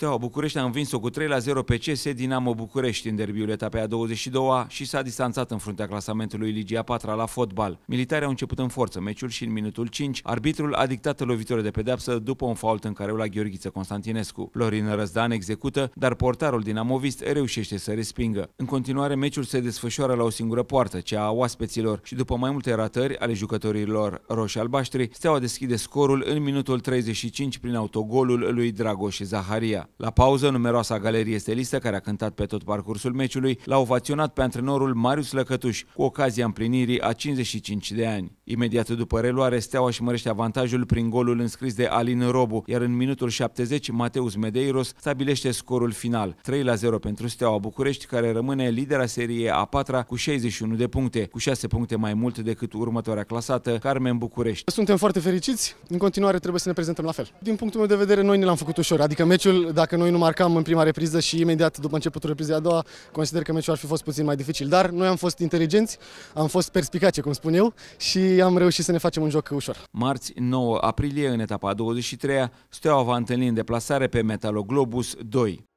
Steaua București a învins-o cu 3 la 0 pe CS Dinamo București în derbiul etapei a 22-a și s-a distanțat în fruntea clasamentului Ligia 4 la fotbal. Militarii au început în forță meciul și în minutul 5 arbitrul a dictat lovitură de pedeapsă după un fault în careu la Gheorghiță Constantinescu. Florin Răzdan execută, dar portarul dinamovist reușește să respingă. În continuare, meciul se desfășoară la o singură poartă, cea a oaspeților, și după mai multe ratări ale jucătorilor roșii-albaștri, Steaua deschide scorul în minutul 35 prin autogolul lui Dragoș Zaharia. La pauză, numeroasa galerie stelistă care a cântat pe tot parcursul meciului l-a ovaționat pe antrenorul Marius Lăcătuș cu ocazia împlinirii a 55 de ani. Imediat după reluare, Steaua și mărește avantajul prin golul înscris de Alin Robu, iar în minutul 70 Mateus Medeiros stabilește scorul final. 3 la 0 pentru Steaua București, care rămâne lidera seriei a patra cu 61 de puncte, cu 6 puncte mai mult decât următoarea clasată, Carmen București. Suntem foarte fericiți, în continuare trebuie să ne prezentăm la fel. Din punctul meu de vedere, noi ne l-am făcut ușor, adică meciul, dacă noi nu marcam în prima repriză și imediat după începutul reprizei a doua, consider că meciul ar fi fost puțin mai dificil, dar noi am fost inteligenți, am fost perspicace, cum spun eu, și am reușit să ne facem un joc ușor. Marți 9 aprilie, în etapa 23-a, Steaua va întâlni în deplasare pe Metaloglobus 2.